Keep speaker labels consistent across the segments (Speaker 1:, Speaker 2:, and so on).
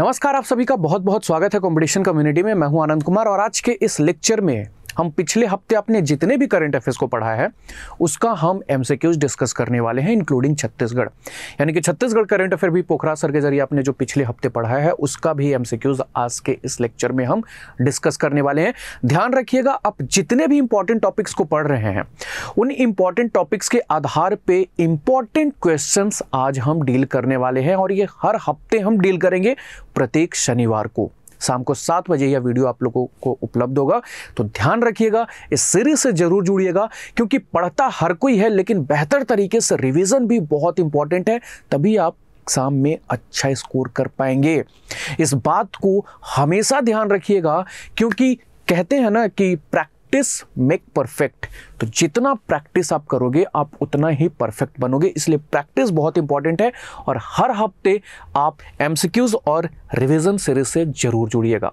Speaker 1: नमस्कार आप सभी का बहुत बहुत स्वागत है कंपटीशन कम्युनिटी में मैं हूं आनंद कुमार और आज के इस लेक्चर में हम पिछले हफ्ते अपने जितने भी करंट अफेयर्स को पढ़ा है उसका हम एम डिस्कस करने वाले हैं इंक्लूडिंग छत्तीसगढ़ यानी कि छत्तीसगढ़ करंट अफेयर भी पोखरा सर के जरिए आपने जो पिछले हफ्ते पढ़ा है उसका भी एम आज के इस लेक्चर में हम डिस्कस करने वाले हैं ध्यान रखिएगा आप जितने भी इंपॉर्टेंट टॉपिक्स को पढ़ रहे हैं उन इंपॉर्टेंट टॉपिक्स के आधार पर इंपॉर्टेंट क्वेश्चन आज हम डील करने वाले हैं और ये हर हफ्ते हम डील करेंगे प्रत्येक शनिवार को शाम को सात बजे यह वीडियो आप लोगों को उपलब्ध होगा तो ध्यान रखिएगा इस सीरीज से जरूर जुड़िएगा क्योंकि पढ़ता हर कोई है लेकिन बेहतर तरीके से रिविज़न भी बहुत इंपॉर्टेंट है तभी आप एग्ज़ाम में अच्छा स्कोर कर पाएंगे इस बात को हमेशा ध्यान रखिएगा क्योंकि कहते हैं ना कि प्रैक्टिस मेक परफेक्ट तो जितना प्रैक्टिस आप करोगे आप उतना ही परफेक्ट बनोगे इसलिए प्रैक्टिस बहुत इंपॉर्टेंट है और हर हफ्ते आप एमसीक्यूज और रिविज़न सीरीज से ज़रूर जुड़िएगा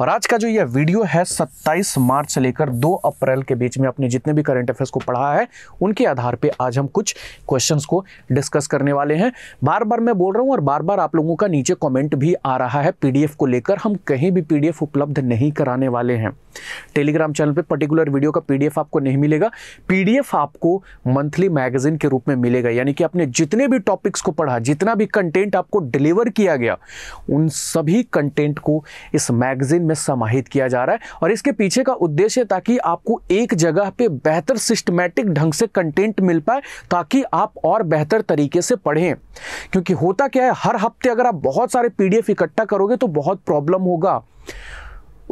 Speaker 1: और आज का जो यह वीडियो है 27 मार्च से लेकर 2 अप्रैल के बीच में अपने जितने भी करंट अफेयर्स को पढ़ा है उनके आधार पे आज हम कुछ क्वेश्चंस को डिस्कस करने वाले हैं बार बार मैं बोल रहा हूँ और बार बार आप लोगों का नीचे कॉमेंट भी आ रहा है पी को लेकर हम कहीं भी पी उपलब्ध नहीं कराने वाले हैं टेलीग्राम चैनल पर पर्टिकुलर वीडियो का पी आपको नहीं मिलेगा पी आपको मंथली मैगजीन के रूप में मिलेगा यानी कि आपने जितने भी टॉपिक्स को पढ़ा जितना भी कंटेंट आपको डिलीवर किया गया उन सभी कंटेंट को इस मैगजीन में समाहित किया जा रहा है और इसके पीछे का उद्देश्य ताकि आपको एक जगह पे बेहतर सिस्टमेटिक ढंग से कंटेंट मिल पाए ताकि आप और बेहतर तरीके से पढ़ें क्योंकि होता क्या है हर हफ्ते अगर आप बहुत सारे पीडीएफ इकट्ठा करोगे तो बहुत प्रॉब्लम होगा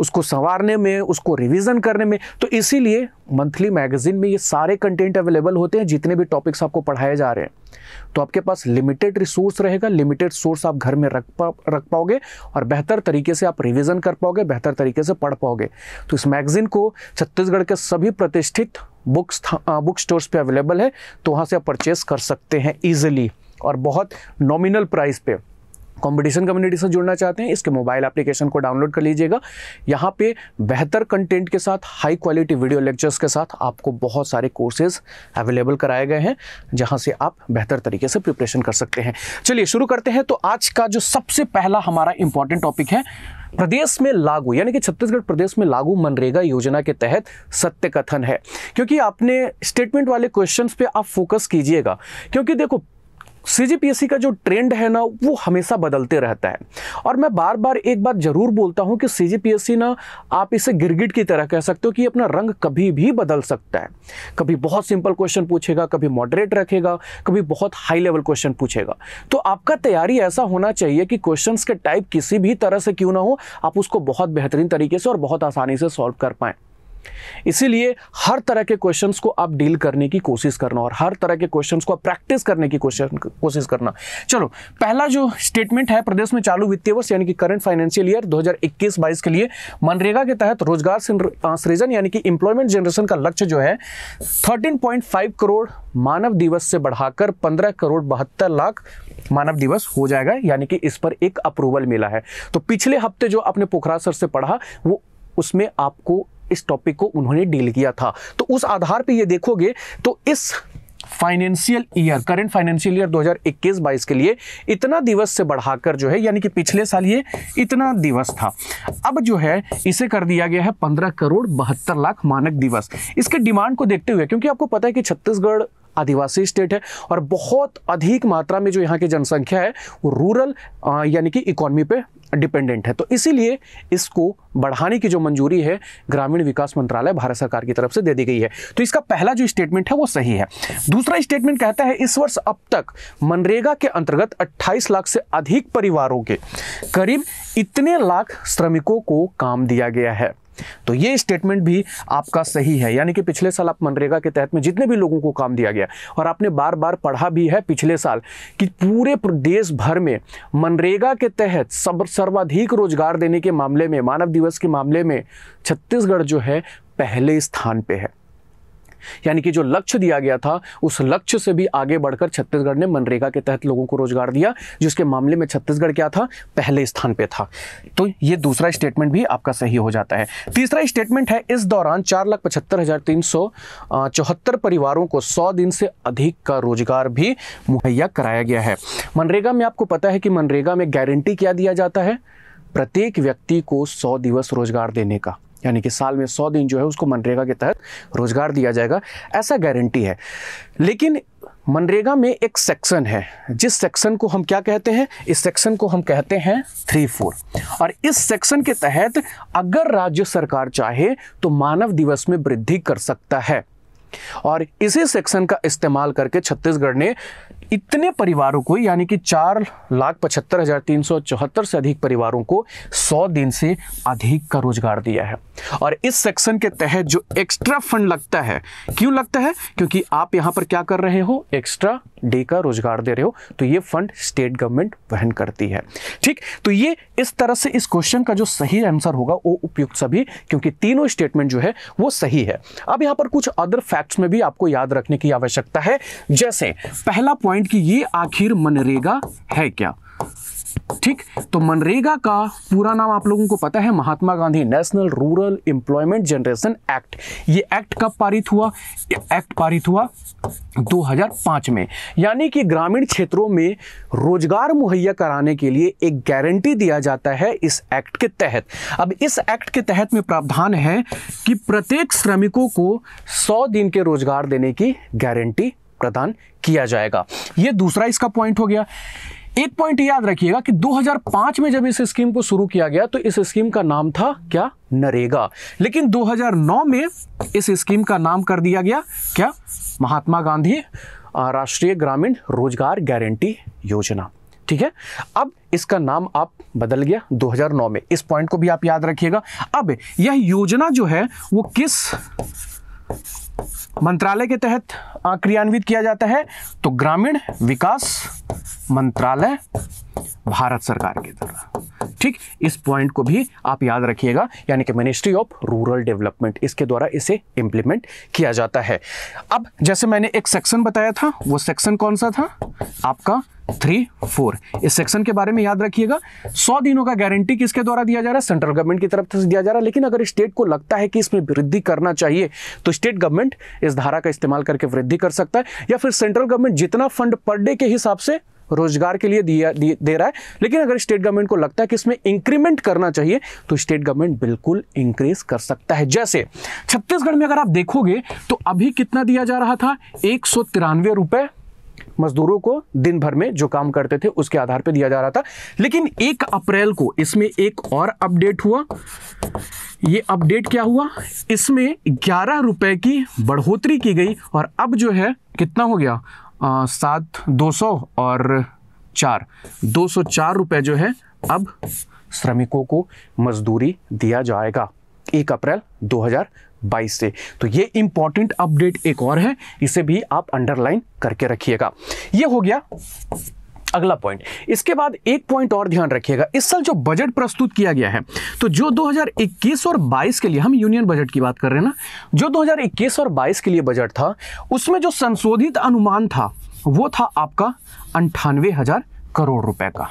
Speaker 1: उसको संवारने में उसको रिवीजन करने में तो इसीलिए मंथली मैगजीन में ये सारे कंटेंट अवेलेबल होते हैं जितने भी टॉपिक्स आपको पढ़ाए जा रहे हैं तो आपके पास लिमिटेड रिसोर्स रहेगा लिमिटेड सोर्स आप घर में रख पा रख पाओगे और बेहतर तरीके से आप रिविज़न कर पाओगे बेहतर तरीके से पढ़ पाओगे तो इस मैगज़ीन को छत्तीसगढ़ के सभी प्रतिष्ठित बुक्स बुक स्टोर्स पे अवेलेबल है तो वहाँ से आप परचेस कर सकते हैं ईजिली और बहुत नॉमिनल प्राइस पे कॉम्पिटिशन कम्युनिटी से जुड़ना चाहते हैं इसके मोबाइल एप्लीकेशन को डाउनलोड कर लीजिएगा यहाँ पे बेहतर कंटेंट के साथ हाई क्वालिटी वीडियो लेक्चर्स के साथ आपको बहुत सारे कोर्सेज अवेलेबल कराए गए हैं जहाँ से आप बेहतर तरीके से प्रिपरेशन कर सकते हैं चलिए शुरू करते हैं तो आज का जो सबसे पहला हमारा इंपॉर्टेंट टॉपिक है प्रदेश में लागू यानी कि छत्तीसगढ़ प्रदेश में लागू मनरेगा योजना के तहत सत्य कथन है क्योंकि आपने स्टेटमेंट वाले क्वेश्चंस पे आप फोकस कीजिएगा क्योंकि देखो सीजीपीएससी का जो ट्रेंड है ना वो हमेशा बदलते रहता है और मैं बार बार एक बात ज़रूर बोलता हूँ कि सीजीपीएससी ना आप इसे गिरगिट की तरह कह सकते हो कि अपना रंग कभी भी बदल सकता है कभी बहुत सिंपल क्वेश्चन पूछेगा कभी मॉडरेट रखेगा कभी बहुत हाई लेवल क्वेश्चन पूछेगा तो आपका तैयारी ऐसा होना चाहिए कि क्वेश्चन के टाइप किसी भी तरह से क्यों ना हो आप उसको बहुत बेहतरीन तरीके से और बहुत आसानी से सॉल्व कर पाएँ इसीलिए हर तरह के क्वेश्चंस को आप डील करने की कोशिश करना और हर तरह के क्वेश्चंस को आप प्रैक्टिस करने की कोशिश करना चलो पहला जो स्टेटमेंट है प्रदेश में चालू वित्तीय वर्ष यानी कि करंट फाइनेंशियल ईयर 2021-22 के लिए मनरेगा के तहत रोजगार सृजन यानी कि इंप्लॉयमेंट जनरेशन का लक्ष्य जो है थर्टीन करोड़ मानव दिवस से बढ़ाकर पंद्रह करोड़ बहत्तर लाख मानव दिवस हो जाएगा यानी कि इस पर एक अप्रूवल मिला है तो पिछले हफ्ते जो आपने पोखरा सर से पढ़ा वो उसमें आपको इस टॉपिक को उन्होंने डील किया था तो उस आधार पर यह देखोगे तो इस financial year current financial year 2021-22 के लिए इतना दिवस से बढ़ाकर जो है यानी कि पिछले साल ये इतना दिवस था अब जो है इसे कर दिया गया है 15 करोड़ बहत्तर लाख मानक दिवस इसके डिमांड को देखते हुए क्योंकि आपको पता है कि छत्तीसगढ़ आदिवासी स्टेट है और बहुत अधिक मात्रा में जो यहाँ की जनसंख्या है वो रूरल यानी कि इकोनॉमी पे डिपेंडेंट है तो इसीलिए इसको बढ़ाने की जो मंजूरी है ग्रामीण विकास मंत्रालय भारत सरकार की तरफ से दे दी गई है तो इसका पहला जो स्टेटमेंट है वो सही है दूसरा स्टेटमेंट कहता है इस वर्ष अब तक मनरेगा के अंतर्गत 28 लाख से अधिक परिवारों के करीब इतने लाख श्रमिकों को काम दिया गया है तो ये स्टेटमेंट भी आपका सही है यानी कि पिछले साल आप मनरेगा के तहत में जितने भी लोगों को काम दिया गया और आपने बार बार पढ़ा भी है पिछले साल कि पूरे देश भर में मनरेगा के तहत सब सर्वाधिक रोजगार देने के मामले में मानव दिवस के मामले में छत्तीसगढ़ जो है पहले स्थान पर है यानी कि जो लक्ष्य दिया गया था उस लक्ष्य से भी आगे बढ़कर छत्तीसगढ़ ने मनरेगा के तहत लोगों को रोजगार दिया जिसके मामले में छत्तीसगढ़ क्या था पहले स्थान पर था तो ये दूसरा स्टेटमेंट भी आपका सही हो जाता है तीसरा स्टेटमेंट है इस दौरान चार लाख पचहत्तर हजार तीन सौ चौहत्तर परिवारों को सौ दिन से अधिक का रोजगार भी मुहैया कराया गया है मनरेगा में आपको पता है कि मनरेगा में गारंटी क्या दिया जाता है प्रत्येक व्यक्ति को सौ दिवस रोजगार देने का यानी कि साल में सौ दिन जो है उसको मनरेगा के तहत रोजगार दिया जाएगा ऐसा गारंटी है लेकिन मनरेगा में एक सेक्शन है जिस सेक्शन को हम क्या कहते हैं इस सेक्शन को हम कहते हैं थ्री फोर और इस सेक्शन के तहत अगर राज्य सरकार चाहे तो मानव दिवस में वृद्धि कर सकता है और इसी सेक्शन का इस्तेमाल करके छत्तीसगढ़ ने इतने परिवारों को यानी कि चार लाख पचहत्तर हज़ार तीन सौ चौहत्तर से अधिक परिवारों को सौ दिन से अधिक का रोजगार दिया है और इस सेक्शन के तहत जो एक्स्ट्रा फंड लगता है क्यों लगता है क्योंकि आप यहां पर क्या कर रहे हो एक्स्ट्रा डे का रोजगार दे रहे हो तो ये फंड स्टेट गवर्नमेंट वहन करती है ठीक तो ये इस तरह से इस क्वेश्चन का जो सही आंसर होगा वो उपयुक्त सभी क्योंकि तीनों स्टेटमेंट जो है वो सही है अब यहां पर कुछ अदर फैक्ट्स में भी आपको याद रखने की आवश्यकता है जैसे पहला पॉइंट पॉइंट कि ये आखिर मनरेगा है क्या ठीक तो मनरेगा का पूरा नाम आप लोगों को पता है Mahatma Gandhi National Rural Employment Generation Act ये एक्ट कब पारित हुआ एक्ट पारित हुआ 2005 में यानी कि ग्रामीण क्षेत्रों में रोजगार मुहैया कराने के लिए एक गारंटी दिया जाता है इस एक्ट के तहत अब इस एक्ट के तहत में प्रावधान है कि प्रत्येक श्रमिकों को सौ दिन के रोजगार देने की गारंटी प्रदान किया जाएगा ये दूसरा इसका पॉइंट हो गया एक पॉइंट याद रखिएगा कि 2005 में जब इस स्कीम को शुरू किया गया तो इस स्कीम का नाम था क्या नरेगा लेकिन 2009 में इस स्कीम का नाम कर दिया गया क्या महात्मा गांधी राष्ट्रीय ग्रामीण रोजगार गारंटी योजना ठीक है अब इसका नाम आप बदल गया 2009 में इस पॉइंट को भी आप याद रखिएगा अब यह योजना जो है वो किस मंत्रालय के तहत क्रियान्वित किया जाता है तो ग्रामीण विकास मंत्रालय भारत सरकार के द्वारा ठीक इस पॉइंट को भी आप याद रखिएगा यानी कि मिनिस्ट्री ऑफ रूरल डेवलपमेंट इसके द्वारा इसे इंप्लीमेंट किया जाता है अब जैसे मैंने एक सेक्शन बताया था वो सेक्शन कौन सा था आपका थ्री फोर इस सेक्शन के बारे में याद रखिएगा सौ दिनों का गारंटी किसके द्वारा दिया जा रहा है सेंट्रल गवर्नमेंट की तरफ से दिया जा रहा है लेकिन अगर स्टेट को लगता है कि इसमें वृद्धि करना चाहिए तो स्टेट गवर्नमेंट गवर्नमेंट इस धारा का इस्तेमाल करके वृद्धि कर सकता है या फिर सेंट्रल गवर्नमेंट जितना फंड पर डे के हिसाब से रोजगार के लिए दिया दे रहा है लेकिन अगर स्टेट गवर्नमेंट को लगता है कि इसमें इंक्रीमेंट करना चाहिए तो स्टेट गवर्नमेंट बिल्कुल इंक्रीज कर सकता है जैसे छत्तीसगढ़ में अगर आप देखोगे तो अभी कितना दिया जा रहा था एक सौ मजदूरों को दिन भर में जो काम करते थे उसके आधार पर दिया जा रहा था लेकिन एक अप्रैल को इसमें एक और अपडेट हुआ ये अपडेट क्या हुआ इसमें ग्यारह रुपए की बढ़ोतरी की गई और अब जो है कितना हो गया सात दो सौ और चार दो सौ चार रुपये जो है अब श्रमिकों को मजदूरी दिया जाएगा एक अप्रैल 2022 से तो ये इंपॉर्टेंट अपडेट एक और है इसे भी आप अंडरलाइन करके रखिएगा ये हो गया अगला पॉइंट इसके बाद एक पॉइंट और ध्यान रखिएगा इस साल जो बजट प्रस्तुत किया गया है तो जो 2021 और 22 के लिए हम यूनियन बजट की बात कर रहे हैं ना जो 2021 और 22 के लिए बजट था उसमें जो संशोधित अनुमान था वो था आपका अंठानवे करोड़ रुपए का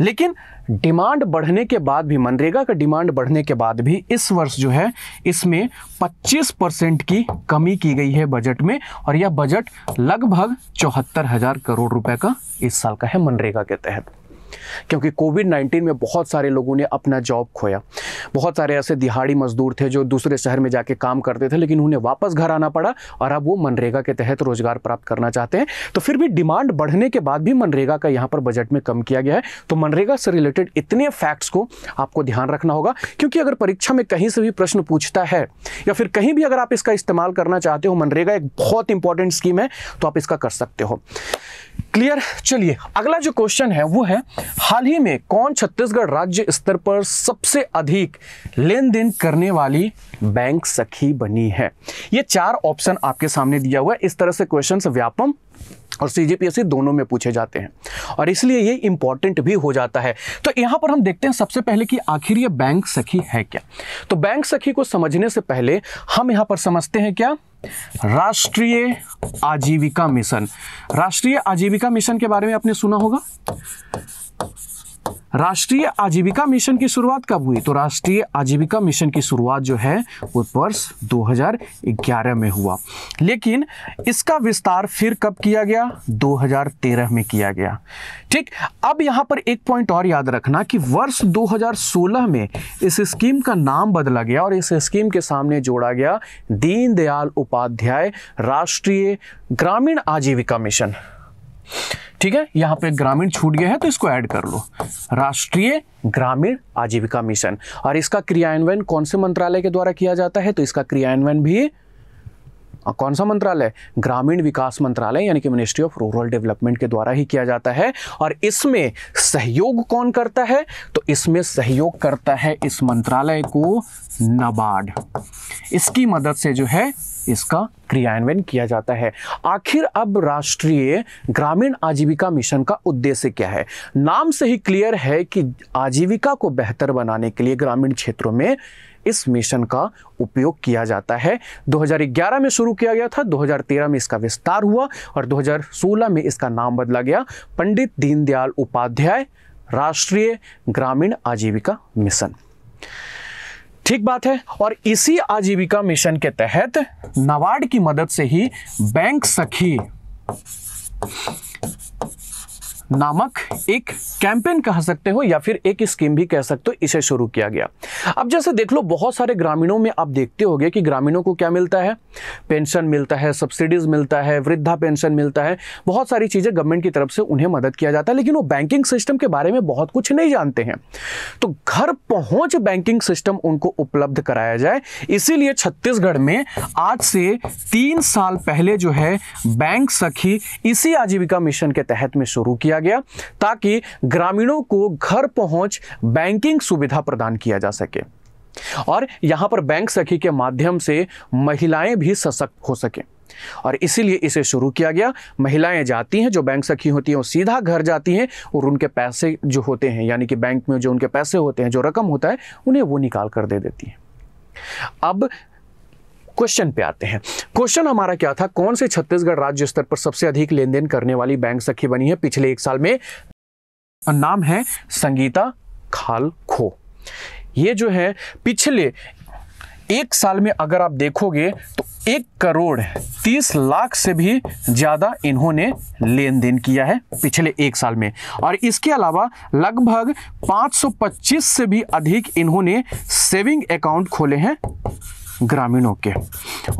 Speaker 1: लेकिन डिमांड बढ़ने के बाद भी मनरेगा का डिमांड बढ़ने के बाद भी इस वर्ष जो है इसमें 25 परसेंट की कमी की गई है बजट में और यह बजट लगभग चौहत्तर हज़ार करोड़ रुपए का इस साल का है मनरेगा के तहत क्योंकि कोविड नाइन्टीन में बहुत सारे लोगों ने अपना जॉब खोया बहुत सारे ऐसे दिहाड़ी मजदूर थे जो दूसरे शहर में जाके काम करते थे लेकिन उन्हें वापस घर आना पड़ा और अब वो मनरेगा के तहत रोजगार प्राप्त करना चाहते हैं तो फिर भी डिमांड बढ़ने के बाद भी मनरेगा का यहाँ पर बजट में कम किया गया है तो मनरेगा से रिलेटेड इतने फैक्ट्स को आपको ध्यान रखना होगा क्योंकि अगर परीक्षा में कहीं से भी प्रश्न पूछता है या फिर कहीं भी अगर आप इसका इस्तेमाल करना चाहते हो मनरेगा एक बहुत इंपॉर्टेंट स्कीम है तो आप इसका कर सकते हो क्लियर चलिए अगला जो क्वेश्चन है वो है हाल ही में कौन छत्तीसगढ़ राज्य स्तर पर सबसे अधिक लेन देन करने वाली बैंक सखी बनी है ये चार ऑप्शन आपके सामने दिया हुआ है इस तरह से क्वेश्चन व्यापम और सी दोनों में पूछे जाते हैं और इसलिए ये इंपॉर्टेंट भी हो जाता है तो यहाँ पर हम देखते हैं सबसे पहले कि आखिर ये बैंक सखी है क्या तो बैंक सखी को समझने से पहले हम यहाँ पर समझते हैं क्या राष्ट्रीय आजीविका मिशन राष्ट्रीय आजीविका मिशन के बारे में आपने सुना होगा राष्ट्रीय आजीविका मिशन की शुरुआत कब हुई तो राष्ट्रीय आजीविका मिशन की शुरुआत जो है वो वर्ष 2011 में हुआ लेकिन इसका विस्तार फिर कब किया गया 2013 में किया गया ठीक अब यहां पर एक पॉइंट और याद रखना कि वर्ष 2016 में इस स्कीम का नाम बदला गया और इस स्कीम के सामने जोड़ा गया दीनदयाल उपाध्याय राष्ट्रीय ग्रामीण आजीविका मिशन ठीक है यहाँ पे ग्रामीण छूट गया है तो इसको ऐड कर लो राष्ट्रीय ग्रामीण आजीविका मिशन और इसका क्रियान्वयन कौन से मंत्रालय के द्वारा किया जाता है तो इसका क्रियान्वयन भी कौन सा मंत्रालय ग्रामीण विकास मंत्रालय यानी कि मिनिस्ट्री ऑफ रूरल डेवलपमेंट के द्वारा ही किया जाता है और इसमें सहयोग कौन करता है तो इसमें सहयोग करता है इस मंत्रालय को नबार्ड इसकी मदद से जो है इसका क्रियान्वयन किया जाता है आखिर अब राष्ट्रीय ग्रामीण आजीविका मिशन का उद्देश्य क्या है नाम से ही क्लियर है कि आजीविका को बेहतर बनाने के लिए ग्रामीण क्षेत्रों में इस मिशन का उपयोग किया जाता है 2011 में शुरू किया गया था 2013 में इसका विस्तार हुआ और 2016 में इसका नाम बदला गया पंडित दीनदयाल उपाध्याय राष्ट्रीय ग्रामीण आजीविका मिशन ठीक बात है और इसी आजीविका मिशन के तहत नवाड की मदद से ही बैंक सखी नामक एक कैंपेन कह सकते हो या फिर एक स्कीम भी कह सकते हो इसे शुरू किया गया अब जैसे देख लो बहुत सारे ग्रामीणों में आप देखते हो कि ग्रामीणों को क्या मिलता है पेंशन मिलता है सब्सिडीज मिलता है वृद्धा पेंशन मिलता है बहुत सारी चीज़ें गवर्नमेंट की तरफ से उन्हें मदद किया जाता है लेकिन वो बैंकिंग सिस्टम के बारे में बहुत कुछ नहीं जानते हैं तो घर पहुंच बैंकिंग सिस्टम उनको उपलब्ध कराया जाए इसीलिए छत्तीसगढ़ में आज से तीन साल पहले जो है बैंक सखी इसी आजीविका मिशन के तहत में शुरू किया किया गया ताकि ग्रामीणों को घर पहुंच बैंकिंग सुविधा प्रदान किया जा सके और यहां पर बैंक सखी के माध्यम से महिलाएं भी सशक्त हो सके और इसीलिए इसे शुरू किया गया महिलाएं जाती हैं जो बैंक सखी होती हैं वो सीधा घर जाती हैं और उनके पैसे जो होते हैं यानी कि बैंक में जो उनके पैसे होते हैं जो रकम होता है उन्हें वो निकाल कर दे देती हैं अब क्वेश्चन पे आते हैं क्वेश्चन हमारा क्या था कौन से छत्तीसगढ़ राज्य स्तर पर सबसे अधिक लेन देन करने वाली बैंक सखी बनी है पिछले एक साल में नाम है संगीता खाल खो ये जो है पिछले एक साल में अगर आप देखोगे तो एक करोड़ तीस लाख से भी ज़्यादा इन्होंने लेन देन किया है पिछले एक साल में और इसके अलावा लगभग 525 से भी अधिक इन्होंने सेविंग अकाउंट खोले हैं ग्रामीणों के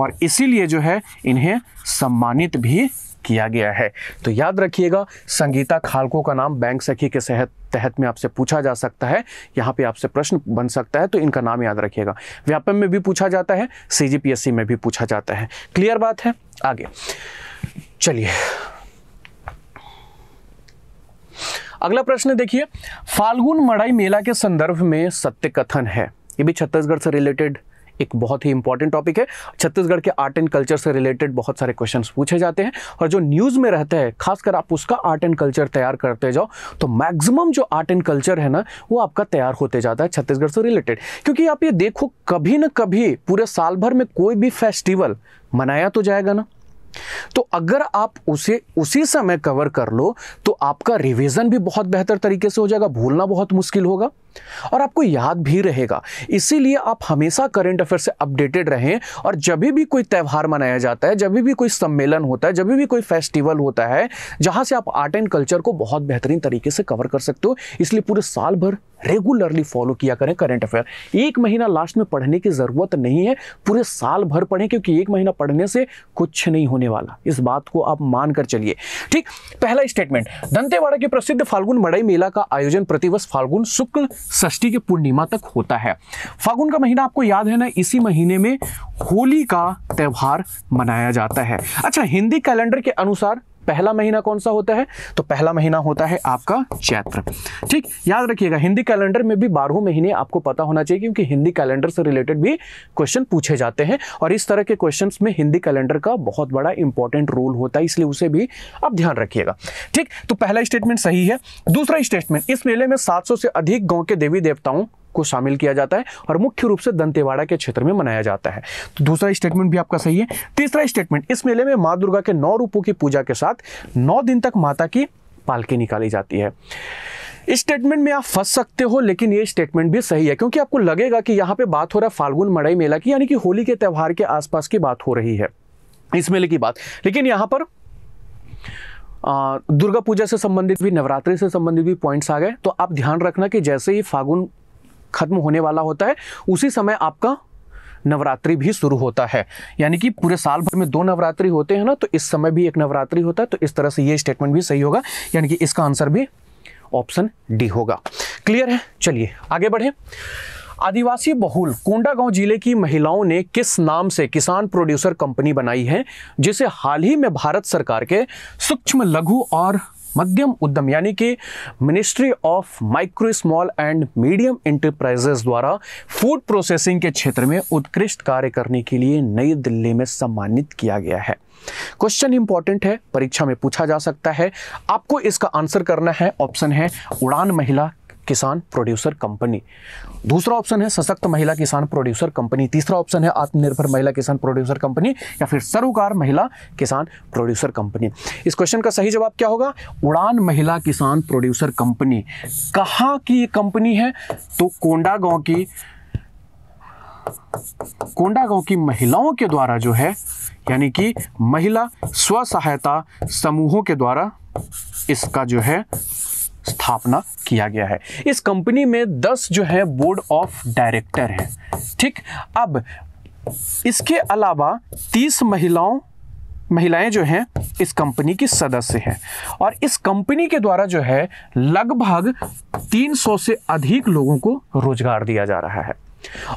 Speaker 1: और इसीलिए जो है इन्हें सम्मानित भी किया गया है तो याद रखिएगा संगीता खालको का नाम बैंक सखी के सहत तहत में आपसे पूछा जा सकता है यहाँ पे आपसे प्रश्न बन सकता है तो इनका नाम याद रखिएगा व्यापम में भी पूछा जाता है सीजीपीएससी में भी पूछा जाता है क्लियर बात है आगे चलिए अगला प्रश्न देखिए फाल्गुन मड़ाई मेला के संदर्भ में सत्य कथन है ये भी छत्तीसगढ़ से रिलेटेड एक बहुत ही इंपॉर्टेंट टॉपिक है छत्तीसगढ़ के आर्ट एंड कल्चर से रिलेटेड बहुत सारे क्वेश्चन पूछे जाते हैं और जो न्यूज़ में रहते हैं खासकर आप उसका आर्ट एंड कल्चर तैयार करते जाओ तो मैक्सिमम जो आर्ट एंड कल्चर है ना वो आपका तैयार होते जाता है छत्तीसगढ़ से रिलेटेड क्योंकि आप ये देखो कभी ना कभी पूरे साल भर में कोई भी फेस्टिवल मनाया तो जाएगा ना तो अगर आप उसे उसी समय कवर कर लो तो आपका रिवीजन भी बहुत बेहतर तरीके से हो जाएगा भूलना बहुत मुश्किल होगा और आपको याद भी रहेगा इसीलिए आप हमेशा करंट अफेयर से अपडेटेड रहें और जब भी कोई त्यौहार मनाया जाता है जब भी कोई सम्मेलन होता है जब भी कोई फेस्टिवल होता है जहां से आप आर्ट एंड कल्चर को बहुत बेहतरीन तरीके से कवर कर सकते हो इसलिए पूरे साल भर रेगुलरली फॉलो किया करें करंट अफेयर एक महीना लास्ट में पढ़ने की ज़रूरत नहीं है पूरे साल भर पढ़ें क्योंकि एक महीना पढ़ने से कुछ नहीं होने वाला इस बात को आप मानकर चलिए ठीक पहला स्टेटमेंट दंतेवाड़ा के प्रसिद्ध फाल्गुन मड़ई मेला का आयोजन प्रतिवर्ष फाल्गुन शुक्ल ष्टी के पूर्णिमा तक होता है फागुन का महीना आपको याद है ना इसी महीने में होली का त्यौहार मनाया जाता है अच्छा हिंदी कैलेंडर के अनुसार पहला महीना कौन सा होता है तो पहला महीना होता है आपका चैत्र ठीक याद रखिएगा हिंदी कैलेंडर में भी बारहों महीने आपको पता होना चाहिए क्योंकि हिंदी कैलेंडर से रिलेटेड भी क्वेश्चन पूछे जाते हैं और इस तरह के क्वेश्चन में हिंदी कैलेंडर का बहुत बड़ा इंपॉर्टेंट रोल होता है इसलिए उसे भी आप ध्यान रखिएगा ठीक तो पहला स्टेटमेंट सही है दूसरा स्टेटमेंट इस मेले में सात से अधिक गांव के देवी देवताओं को शामिल किया जाता है और मुख्य रूप से दंतेवाड़ा के क्षेत्र में मनाया जाता है तो दूसरा स्टेटमेंट भी आपका सही है तीसरा स्टेटमेंट इस मेले में माँ दुर्गा के नौ रूपों की पूजा के साथ नौ दिन तक माता की पालकी निकाली जाती है स्टेटमेंट में आप फंस सकते हो लेकिन ये स्टेटमेंट भी सही है क्योंकि आपको लगेगा कि यहाँ पे बात हो रहा है फाल्गुन मड़ई मेला की यानी कि होली के त्यौहार के आसपास की बात हो रही है इस मेले की बात लेकिन यहाँ पर दुर्गा पूजा से संबंधित भी नवरात्रि से संबंधित भी पॉइंट्स आ गए तो आप ध्यान रखना कि जैसे ही फागुन खत्म होने वाला होता है उसी समय आपका नवरात्रि भी शुरू होता है यानी कि पूरे साल भर में दो नवरात्रि होते हैं ना तो इस समय भी एक नवरात्रि होता है तो इस तरह से ये स्टेटमेंट भी सही होगा यानी कि इसका आंसर भी ऑप्शन डी होगा क्लियर है चलिए आगे बढ़े आदिवासी बहुल कोंडागांव जिले की महिलाओं ने किस नाम से किसान प्रोड्यूसर कंपनी बनाई है जिसे हाल ही में भारत सरकार के सूक्ष्म लघु और मध्यम उद्यम यानी कि ministry of micro small and medium enterprises द्वारा फूड प्रोसेसिंग के क्षेत्र में उत्कृष्ट कार्य करने के लिए नई दिल्ली में सम्मानित किया गया है क्वेश्चन इंपॉर्टेंट है परीक्षा में पूछा जा सकता है आपको इसका आंसर करना है ऑप्शन है उड़ान महिला किसान प्रोड्यूसर कंपनी दूसरा ऑप्शन है सशक्त महिला किसान प्रोड्यूसर कंपनी तीसरा ऑप्शन है आत्मनिर्भर महिला किसान प्रोड्यूसर कंपनी या फिर सरोकार महिला किसान प्रोड्यूसर कंपनी इस क्वेश्चन का सही जवाब क्या होगा उड़ान महिला किसान प्रोड्यूसर कंपनी कहाँ की कंपनी है तो कोंडा गांव की कोंडा गांव की महिलाओं के द्वारा जो है यानी कि महिला स्व सहायता समूहों के द्वारा इसका जो है स्थापना किया गया है इस कंपनी में 10 जो है बोर्ड ऑफ डायरेक्टर हैं ठीक अब इसके अलावा 30 महिलाओं महिलाएं जो हैं इस कंपनी की सदस्य हैं और इस कंपनी के द्वारा जो है लगभग 300 से अधिक लोगों को रोजगार दिया जा रहा है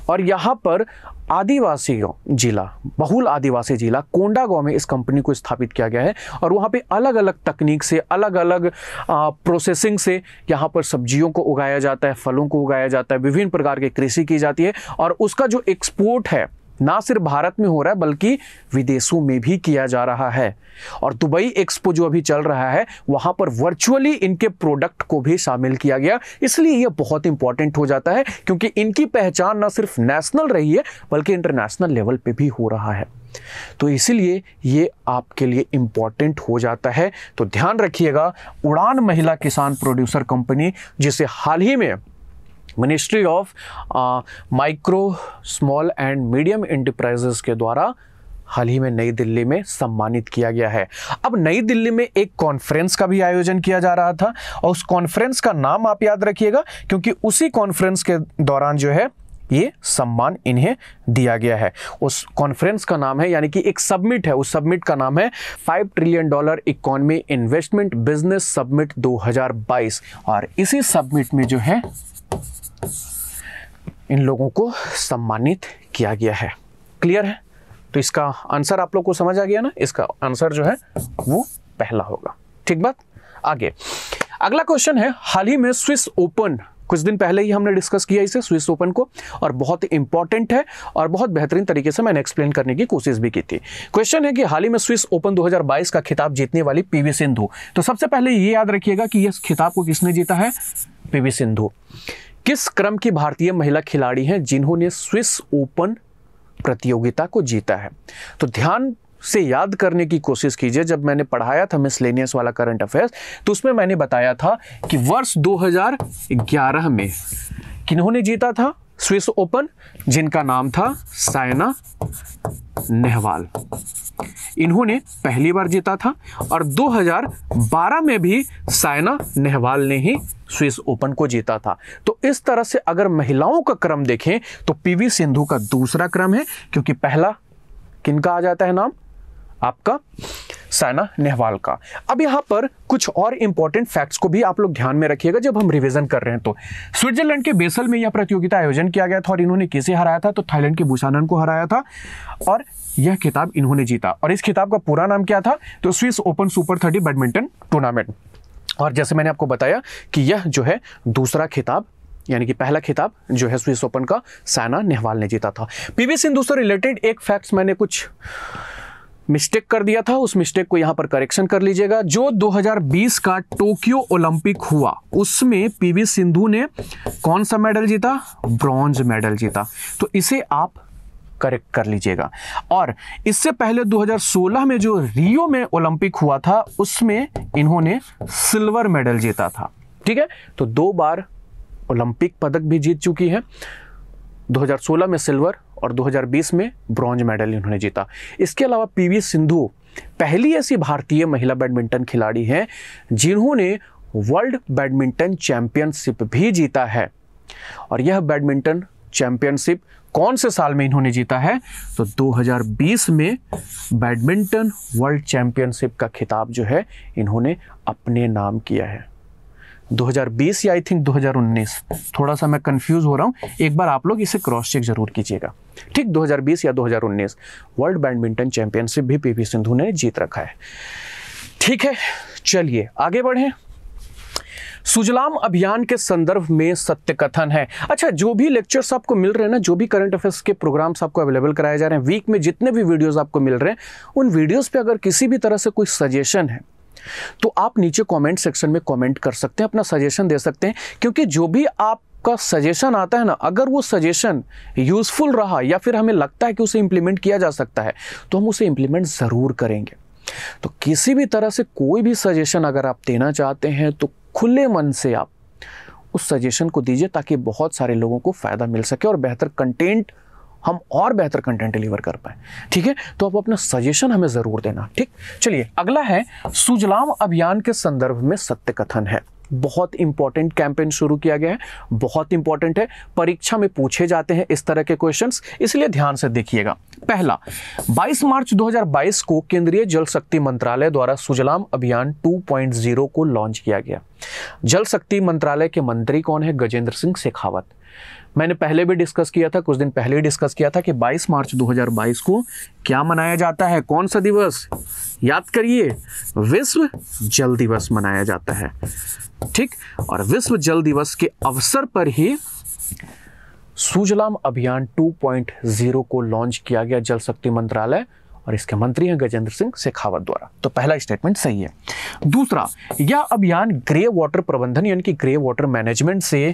Speaker 1: और यहां पर आदिवासियों जिला बहुल आदिवासी जिला कोंडागांव में इस कंपनी को स्थापित किया गया है और वहाँ पे अलग अलग तकनीक से अलग अलग आ, प्रोसेसिंग से यहाँ पर सब्जियों को उगाया जाता है फलों को उगाया जाता है विभिन्न प्रकार की कृषि की जाती है और उसका जो एक्सपोर्ट है ना सिर्फ भारत में हो रहा है बल्कि विदेशों में भी किया जा रहा है और दुबई एक्सपो जो अभी चल रहा है वहाँ पर वर्चुअली इनके प्रोडक्ट को भी शामिल किया गया इसलिए यह बहुत इंपॉर्टेंट हो जाता है क्योंकि इनकी पहचान ना सिर्फ नेशनल रही है बल्कि इंटरनेशनल लेवल पे भी हो रहा है तो इसीलिए ये आपके लिए इंपॉर्टेंट हो जाता है तो ध्यान रखिएगा उड़ान महिला किसान प्रोड्यूसर कंपनी जिसे हाल ही में ministry of micro small and medium enterprises के द्वारा हाल ही में नई दिल्ली में सम्मानित किया गया है अब नई दिल्ली में एक कॉन्फ्रेंस का भी आयोजन किया जा रहा था और उस कॉन्फ्रेंस का नाम आप याद रखिएगा क्योंकि उसी कॉन्फ्रेंस के दौरान जो है ये सम्मान इन्हें दिया गया है उस कॉन्फ्रेंस का नाम है यानी कि एक सबमिट है उस सबमिट का नाम है five trillion dollar economy investment business summit 2022 और इसी सबमिट में जो है इन लोगों को सम्मानित किया गया है क्लियर है तो इसका आंसर आप लोग को समझ आ गया ना इसका आंसर जो है वो पहला होगा ठीक बात आगे अगला क्वेश्चन है हाल ही में स्विस ओपन कुछ दिन पहले ही हमने डिस्कस किया इसे स्विस ओपन को और बहुत इंपॉर्टेंट है और बहुत बेहतरीन तरीके से मैंने एक्सप्लेन करने की कोशिश भी की थी क्वेश्चन है कि हाल ही में स्विस ओपन 2022 का खिताब जीतने वाली पीवी सिंधु तो सबसे पहले ये याद रखिएगा कि यह खिताब को किसने जीता है पीवी सिंधु किस क्रम की भारतीय महिला खिलाड़ी हैं जिन्होंने स्विस ओपन प्रतियोगिता को जीता है तो ध्यान से याद करने की कोशिश कीजिए जब मैंने पढ़ाया था मिसलेनियस वाला करंट अफेयर्स तो उसमें मैंने बताया था कि वर्ष 2011 में किन्होंने जीता था स्विस ओपन जिनका नाम था सायना नेहवाल इन्होंने पहली बार जीता था और 2012 में भी सायना नेहवाल ने ही स्विस ओपन को जीता था तो इस तरह से अगर महिलाओं का क्रम देखें तो पीवी सिंधु का दूसरा क्रम है क्योंकि पहला किनका आ जाता है नाम आपका साइना नेहवाल का अब यहाँ पर कुछ और इंपॉर्टेंट फैक्ट्स को भी आप लोग ध्यान में रखिएगा जब हम रिविजन कर रहे हैं तो स्विट्जरलैंड के बेसल में यह प्रतियोगिता आयोजन किया गया था और इन्होंने किसे हराया था तो थाईलैंड के बुसानन को हराया था और यह खिताब इन्होंने जीता और इस खिताब का पूरा नाम क्या था तो Swiss open super thirty badminton tournament और जैसे मैंने आपको बताया कि यह जो है दूसरा खिताब यानी कि पहला खिताब जो है स्विस ओपन का साइना नेहवाल ने जीता था पीवी सिंधु से रिलेटेड एक फैक्ट्स मैंने कुछ मिस्टेक कर दिया था उस मिस्टेक को यहां पर करेक्शन कर लीजिएगा जो 2020 का टोक्यो ओलंपिक हुआ उसमें पीवी सिंधु ने कौन सा मेडल जीता ब्रॉन्ज मेडल जीता तो इसे आप करेक्ट कर लीजिएगा और इससे पहले 2016 में जो रियो में ओलंपिक हुआ था उसमें इन्होंने सिल्वर मेडल जीता था ठीक है तो दो बार ओलंपिक पदक भी जीत चुकी है 2016 में सिल्वर और 2020 में ब्रॉन्ज मेडल इन्होंने जीता इसके अलावा पीवी सिंधु पहली ऐसी भारतीय महिला बैडमिंटन खिलाड़ी हैं जिन्होंने वर्ल्ड बैडमिंटन चैंपियनशिप भी जीता है और यह बैडमिंटन चैंपियनशिप कौन से साल में इन्होंने जीता है तो 2020 में बैडमिंटन वर्ल्ड चैंपियनशिप का खिताब जो है इन्होंने अपने नाम किया है 2020 या आई थिंक 2019 थोड़ा सा मैं कंफ्यूज हो रहा हूँ एक बार आप लोग इसे क्रॉस चेक जरूर कीजिएगा ठीक 2020 या 2019 वर्ल्ड बैडमिंटन चैंपियनशिप भी पीवी सिंधु ने जीत रखा है ठीक है चलिए आगे बढ़ें सुजलाम अभियान के संदर्भ में सत्य कथन है अच्छा जो भी लेक्चर्स आपको मिल रहे हैं ना जो भी करंट अफेयर्स के प्रोग्राम्स आपको अवेलेबल कराए जा रहे हैं वीक में जितने भी वीडियोस आपको मिल रहे हैं उन वीडियोस पे अगर किसी भी तरह से कोई सजेशन है तो आप नीचे कमेंट सेक्शन में कमेंट कर सकते हैं अपना सजेशन दे सकते हैं क्योंकि जो भी आप का सजेशन आता है ना अगर वो सजेशन यूज़फुल रहा या फिर हमें लगता है कि उसे इंप्लीमेंट किया जा सकता है तो हम उसे इंप्लीमेंट ज़रूर करेंगे तो किसी भी तरह से कोई भी सजेशन अगर आप देना चाहते हैं तो खुले मन से आप उस सजेशन को दीजिए ताकि बहुत सारे लोगों को फ़ायदा मिल सके और बेहतर कंटेंट हम और बेहतर कंटेंट डिलीवर कर पाए ठीक है तो आप अपना सजेशन हमें ज़रूर देना ठीक चलिए अगला है सुजलाम अभियान के संदर्भ में सत्य कथन है बहुत इंपॉर्टेंट कैंपेन शुरू किया गया है बहुत इंपॉर्टेंट है परीक्षा में पूछे जाते हैं इस तरह के क्वेश्चंस इसलिए ध्यान से देखिएगा पहला 22 मार्च 2022 को केंद्रीय जल शक्ति मंत्रालय द्वारा सुजलाम अभियान 2.0 को लॉन्च किया गया जल शक्ति मंत्रालय के मंत्री कौन है गजेंद्र सिंह शेखावत मैंने पहले भी डिस्कस किया था कुछ दिन पहले ही डिस्कस किया था कि 22 मार्च 2022 को क्या मनाया जाता है कौन सा दिवस याद करिए विश्व जल दिवस मनाया जाता है ठीक और विश्व जल दिवस के अवसर पर ही सुजलाम अभियान 2.0 को लॉन्च किया गया जल शक्ति मंत्रालय और इसके मंत्री हैं गजेंद्र सिंह शेखावत द्वारा तो पहला स्टेटमेंट सही है दूसरा यह अभियान ग्रे वाटर प्रबंधन यानी कि ग्रे वाटर मैनेजमेंट से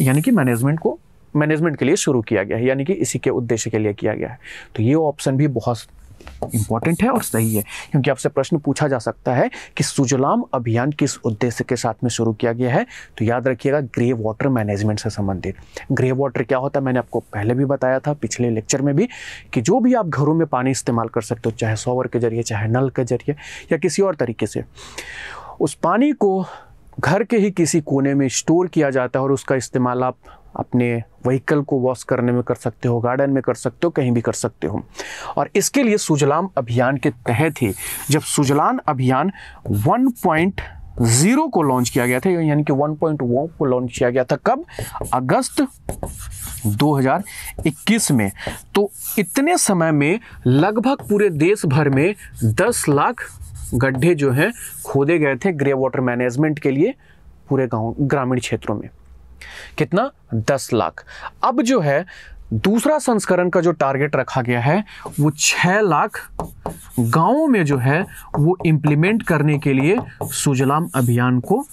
Speaker 1: यानी कि मैनेजमेंट को मैनेजमेंट के लिए शुरू किया गया है यानी कि इसी के उद्देश्य के लिए किया गया है तो ये ऑप्शन भी बहुत इंपॉर्टेंट है और सही है क्योंकि आपसे प्रश्न पूछा जा सकता है कि सुजलाम अभियान किस उद्देश्य के साथ में शुरू किया गया है तो याद रखिएगा ग्रे वाटर मैनेजमेंट से संबंधित ग्रे वाटर क्या होता है मैंने आपको पहले भी बताया था पिछले लेक्चर में भी कि जो भी आप घरों में पानी इस्तेमाल कर सकते हो चाहे सोवर के जरिए चाहे नल के जरिए या किसी और तरीके से उस पानी को घर के ही किसी कोने में स्टोर किया जाता है और उसका इस्तेमाल आप अपने व्हीकल को वॉश करने में कर सकते हो गार्डन में कर सकते हो कहीं भी कर सकते हो और इसके लिए सुजलाम अभियान के तहत ही जब सुजलाम अभियान 1.0 को लॉन्च किया गया था यानी कि 1.1 को लॉन्च किया गया था कब अगस्त 2021 में तो इतने समय में लगभग पूरे देश भर में 10 लाख गड्ढे जो हैं खोदे गए थे ग्रे वाटर मैनेजमेंट के लिए पूरे गांव ग्रामीण क्षेत्रों में कितना दस लाख अब जो है दूसरा संस्करण का जो टारगेट रखा गया है वो छह लाख गांवों में जो है वो इम्प्लीमेंट करने के लिए सुजलाम अभियान को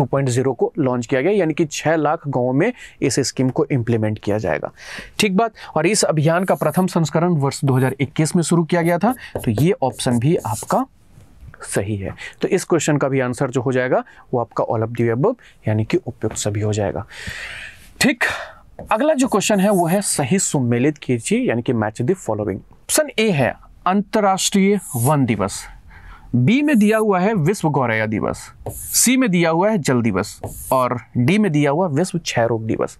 Speaker 1: 2.0 को लॉन्च किया गया यानी कि 6 लाख गांवों में इस स्कीम को इम्प्लीमेंट किया जाएगा ठीक बात और इस अभियान का प्रथम संस्करण वर्ष 2021 में शुरू किया गया था तो ये ऑप्शन भी आपका सही है तो इस क्वेश्चन का भी आंसर जो हो जाएगा वो आपका ऑल ऑफ दब यानी कि उपयुक्त सभी हो जाएगा ठीक अगला जो क्वेश्चन है वो है सही सुमेलित कीजिए यानी कि match the following option A है अंतर्राष्ट्रीय वन दिवस बी में दिया हुआ है विश्व गौरया दिवस सी में दिया हुआ है जल दिवस और डी में दिया हुआ विश्व क्षय रोग दिवस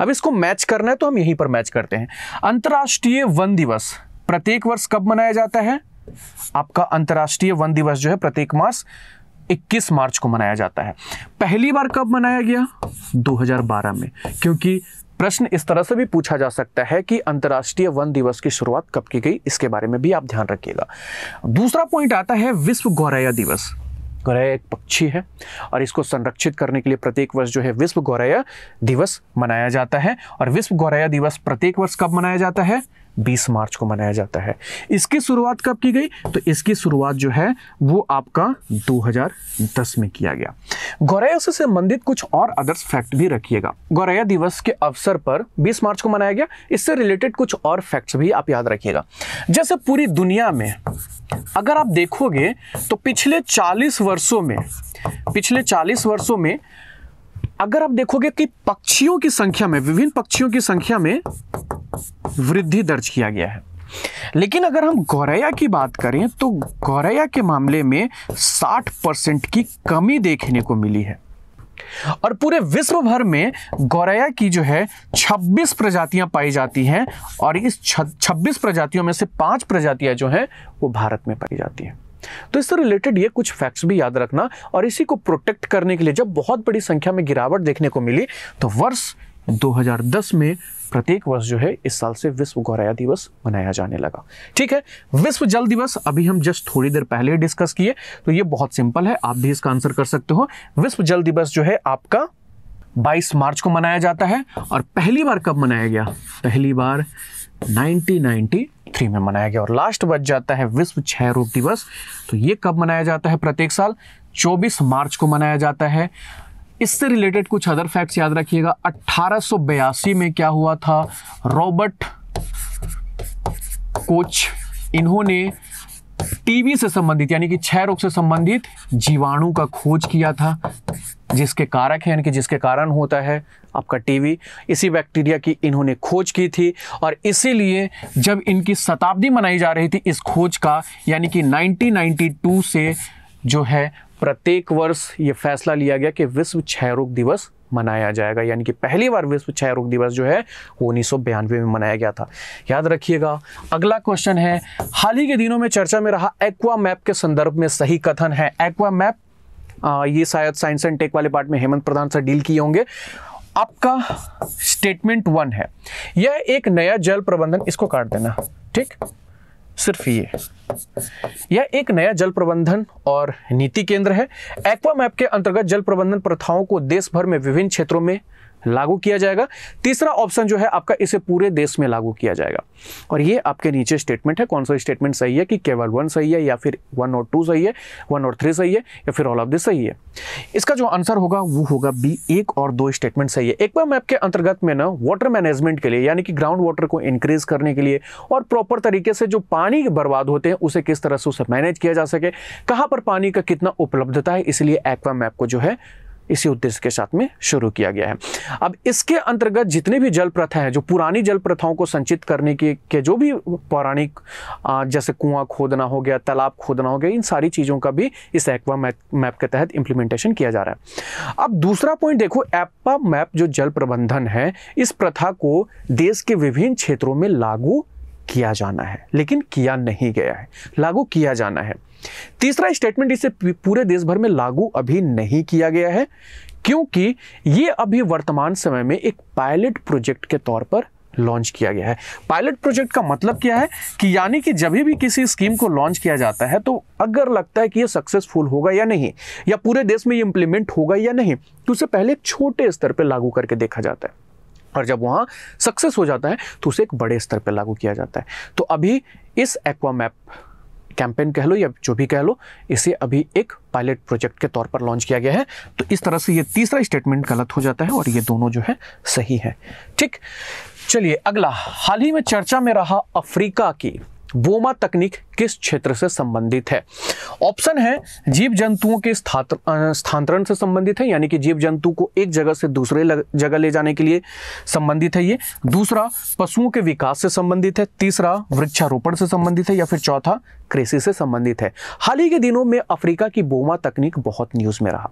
Speaker 1: अब इसको मैच करना है तो हम यहीं पर मैच करते हैं अंतर्राष्ट्रीय वन दिवस प्रत्येक वर्ष कब मनाया जाता है आपका अंतर्राष्ट्रीय वन दिवस जो है प्रत्येक मास 21 मार्च को मनाया जाता है पहली बार कब मनाया गया 2012 में क्योंकि प्रश्न इस तरह से भी पूछा जा सकता है कि अंतर्राष्ट्रीय वन दिवस की शुरुआत कब की गई इसके बारे में भी आप ध्यान रखिएगा दूसरा पॉइंट आता है विश्व गौरैया दिवस गौरैया एक पक्षी है और इसको संरक्षित करने के लिए प्रत्येक वर्ष जो है विश्व गौरैया दिवस मनाया जाता है और विश्व गौरैया दिवस प्रत्येक वर्ष कब मनाया जाता है 20 मार्च को मनाया जाता है इसकी शुरुआत कब की गई तो इसकी शुरुआत जो है वो आपका 2010 में किया गया गौरैया से संबंधित कुछ और अदर्स फैक्ट भी रखिएगा गौरैया दिवस के अवसर पर 20 मार्च को मनाया गया इससे रिलेटेड कुछ और फैक्ट्स भी आप याद रखिएगा जैसे पूरी दुनिया में अगर आप देखोगे तो पिछले चालीस वर्षों में पिछले चालीस वर्षों में अगर आप देखोगे कि पक्षियों की संख्या में विभिन्न पक्षियों की संख्या में वृद्धि दर्ज किया गया है लेकिन अगर हम गौरैया की बात करें तो गौरैया के मामले में 60 परसेंट की कमी देखने को मिली है और पूरे विश्व भर में गौरैया की जो है 26 प्रजातियां पाई जाती हैं और इस 26 प्रजातियों में से पांच प्रजातियां जो हैं वो भारत में पाई जाती हैं तो इससे रिलेटेड ये कुछ फैक्ट्स भी याद रखना और इसी को प्रोटेक्ट करने के लिए जब बहुत बड़ी संख्या में गिरावट देखने को मिली तो वर्ष 2010 में प्रत्येक वर्ष जो है इस साल से विश्व गौरैया दिवस मनाया जाने लगा ठीक है विश्व जल दिवस अभी हम जस्ट थोड़ी देर पहले डिस्कस किए तो ये बहुत सिंपल है आप भी इसका आंसर कर सकते हो विश्व जल दिवस जो है आपका 22 मार्च को मनाया जाता है और पहली बार कब मनाया गया पहली बार 1993 में मनाया गया और लास्ट बच जाता है विश्व क्षय रोग दिवस तो ये कब मनाया जाता है प्रत्येक साल 24 मार्च को मनाया जाता है इससे रिलेटेड कुछ अदर फैक्ट्स याद रखिएगा अट्ठारह में क्या हुआ था रॉबर्ट कोच इन्होंने टीबी से संबंधित यानी कि क्षय रोग से संबंधित जीवाणु का खोज किया था जिसके कारक है यानी कि जिसके कारण होता है आपका टीवी इसी बैक्टीरिया की इन्होंने खोज की थी और इसीलिए जब इनकी शताब्दी मनाई जा रही थी इस खोज का यानी कि 1992 से जो है प्रत्येक वर्ष ये फैसला लिया गया कि विश्व क्षय रोग दिवस मनाया जाएगा यानी कि पहली बार विश्व रोग दिवस जो है वो उन्नीस में मनाया गया था याद रखिएगा अगला क्वेश्चन है हाल ही के दिनों में चर्चा में रहा एक्वा मैप के संदर्भ में सही कथन है एक्वा मैप आ, ये शायद साइंस एंड टेक वाले पार्ट में हेमंत प्रधान सर डील किए होंगे आपका स्टेटमेंट वन है यह एक नया जल प्रबंधन इसको काट देना ठीक सिर्फ ये यह एक नया जल प्रबंधन और नीति केंद्र है एक्वा मैप के अंतर्गत जल प्रबंधन प्रथाओं को देश भर में विभिन्न क्षेत्रों में लागू किया जाएगा तीसरा ऑप्शन जो है आपका इसे पूरे देश में लागू किया जाएगा और ये आपके नीचे स्टेटमेंट है कौन सा स्टेटमेंट सही है कि केवल वन सही है या फिर वन और टू सही है वन और थ्री सही है या फिर ऑल ऑफ दिस सही है इसका जो आंसर होगा वो होगा बी एक और दो स्टेटमेंट सही है एक बार मैप के अंतर्गत में ना वाटर मैनेजमेंट के लिए यानी कि ग्राउंड वाटर को इंक्रीज करने के लिए और प्रॉपर तरीके से जो पानी बर्बाद होते हैं उसे किस तरह से उसे मैनेज किया जा सके कहाँ पर पानी का कितना उपलब्धता है इसलिए एक्वा मैप को जो है इसी उद्देश्य के साथ में शुरू किया गया है अब इसके अंतर्गत जितने भी जल प्रथा है जो पुरानी जल प्रथाओं को संचित करने के, के जो भी पौराणिक जैसे कुआं खोदना हो गया तालाब खोदना हो गया इन सारी चीज़ों का भी इस एक्वा मैप, मैप के तहत इम्प्लीमेंटेशन किया जा रहा है अब दूसरा पॉइंट देखो एप्पा मैप जो जल प्रबंधन है इस प्रथा को देश के विभिन्न क्षेत्रों में लागू किया जाना है लेकिन किया नहीं गया है लागू किया जाना है तीसरा स्टेटमेंट इसे पूरे देश भर में लागू अभी नहीं किया गया है क्योंकि ये अभी वर्तमान समय में एक पायलट प्रोजेक्ट के तौर पर लॉन्च किया गया है पायलट प्रोजेक्ट का मतलब क्या है कि यानी कि जब भी किसी स्कीम को लॉन्च किया जाता है तो अगर लगता है कि ये सक्सेसफुल होगा या नहीं या पूरे देश में ये इंप्लीमेंट होगा या नहीं तो उसे पहले छोटे स्तर पर लागू करके देखा जाता है और जब वहाँ सक्सेस हो जाता है तो उसे एक बड़े स्तर पर लागू किया जाता है तो अभी इस एक्वामैप कैंपेन कह लो या जो भी कह लो इसे अभी एक पायलट प्रोजेक्ट के तौर पर लॉन्च किया गया है तो इस तरह से ये तीसरा स्टेटमेंट गलत हो जाता है और ये दोनों जो है सही है ठीक चलिए अगला हाल ही में चर्चा में रहा अफ्रीका की बोमा तकनीक किस क्षेत्र से संबंधित है ऑप्शन है जीव जंतुओं के स्थानांतरण से संबंधित है यानी कि जीव जंतु को एक जगह से दूसरे जगह ले जाने के लिए संबंधित है ये दूसरा पशुओं के विकास से संबंधित है तीसरा वृक्षारोपण से संबंधित है या फिर चौथा कृषि से संबंधित है हाल ही के दिनों में अफ्रीका की बोमा तकनीक बहुत न्यूज में रहा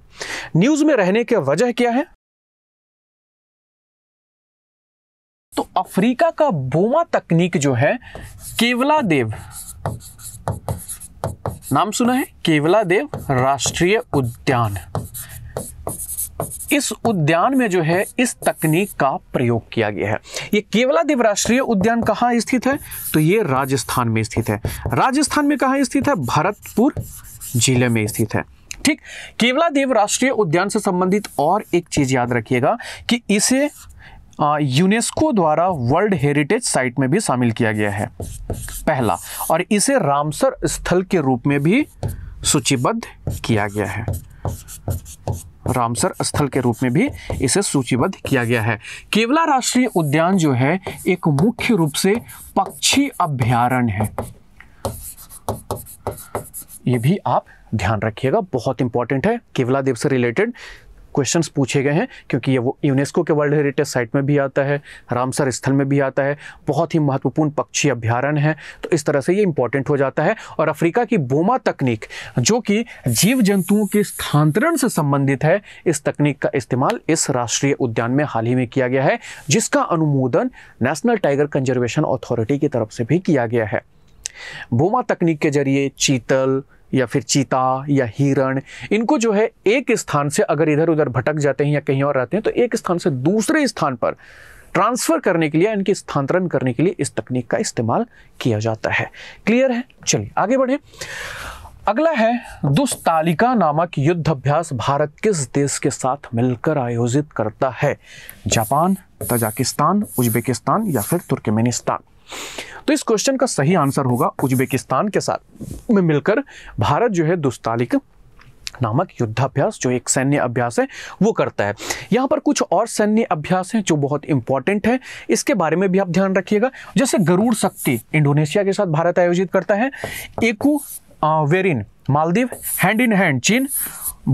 Speaker 1: न्यूज में रहने की वजह क्या है तो अफ्रीका का बोमा तकनीक जो है केवला देव नाम सुना है केवला देव राष्ट्रीय उद्यान इस उद्यान में जो है इस तकनीक का प्रयोग किया गया है यह केवला देव राष्ट्रीय उद्यान कहां स्थित है तो यह राजस्थान में स्थित है राजस्थान में कहां स्थित है भरतपुर जिले में स्थित है ठीक केवला देव राष्ट्रीय उद्यान से संबंधित और एक चीज याद रखिएगा कि इसे यूनेस्को द्वारा वर्ल्ड हेरिटेज साइट में भी शामिल किया गया है पहला और इसे रामसर स्थल के रूप में भी सूचीबद्ध किया गया है रामसर स्थल के रूप में भी इसे सूचीबद्ध किया गया है केवला राष्ट्रीय उद्यान जो है एक मुख्य रूप से पक्षी अभ्यारण है ये भी आप ध्यान रखिएगा बहुत इंपॉर्टेंट है केवला देव से रिलेटेड क्वेश्चन पूछे गए हैं क्योंकि ये वो यूनेस्को के वर्ल्ड हेरिटेज साइट में भी आता है रामसर स्थल में भी आता है बहुत ही महत्वपूर्ण पक्षी अभ्यारण है तो इस तरह से ये इंपॉर्टेंट हो जाता है और अफ्रीका की बोमा तकनीक जो कि जीव जंतुओं के स्थानांतरण से संबंधित है इस तकनीक का इस्तेमाल इस राष्ट्रीय उद्यान में हाल ही में किया गया है जिसका अनुमोदन नेशनल टाइगर कंजर्वेशन अथॉरिटी की तरफ से भी किया गया है बोमा तकनीक के जरिए चीतल या फिर चीता या हिरण इनको जो है एक स्थान से अगर इधर उधर भटक जाते हैं या कहीं और रहते हैं तो एक स्थान से दूसरे स्थान पर ट्रांसफ़र करने के लिए इनके स्थानांतरण करने के लिए इस तकनीक का इस्तेमाल किया जाता है क्लियर है चलिए आगे बढ़े अगला है दुस्तालिका नामक युद्ध अभ्यास भारत किस देश के साथ मिलकर आयोजित करता है जापान तजाकिस्तान उज्बेकिस्तान या फिर तुर्कमेनिस्तान तो इस क्वेश्चन का सही आंसर होगा उज्बेकिस्तान के साथ में मिलकर भारत जो है दुस्तालिक नामक युद्धाभ्यास जो एक सैन्य अभ्यास है वो करता है यहाँ पर कुछ और सैन्य अभ्यास हैं जो बहुत इंपॉर्टेंट है इसके बारे में भी आप ध्यान रखिएगा जैसे गरुड़ शक्ति इंडोनेशिया के साथ भारत आयोजित करता है Ekuverin Maldives hand in hand चीन